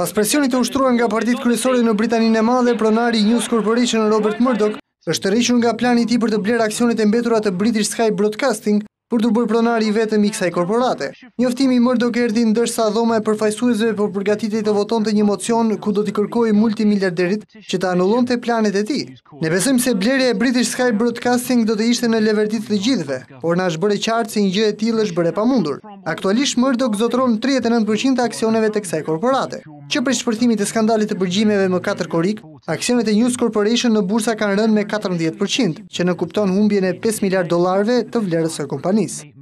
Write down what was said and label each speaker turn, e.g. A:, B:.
A: Pas presionit të ushtruan nga partit kryesore në Britaninë e Madhe, pronari News Corporation Robert Murdoch është rishun nga plani i tij për të bler aksionet e mbetura të British Sky Broadcasting për të bërë pronari i vetëm i kësaj korporate. Njoftimi i Murdoch erdhi ndërsa dhoma e përfaqësuesve po përgatitej të votonte një mocion ku do t'i kërkoi multimiliarderit që të anullonte planet e tij. Ne besëm se blerja e British Sky Broadcasting do të ishte në levertit të gjithëve, por na është bërë qartë se një gjë e tillë është bërë pamundur. Aktualisht Murdoch zotron 39% të aksioneve të kësaj korporate. Që për shpërthimit e skandalit të përgjimeve më 4 korik, aksionet e News Corporation në bursa kanë rënd me 14%, që në kupton humbjen e 5 miliard dolarve të vlerës e kompanisë.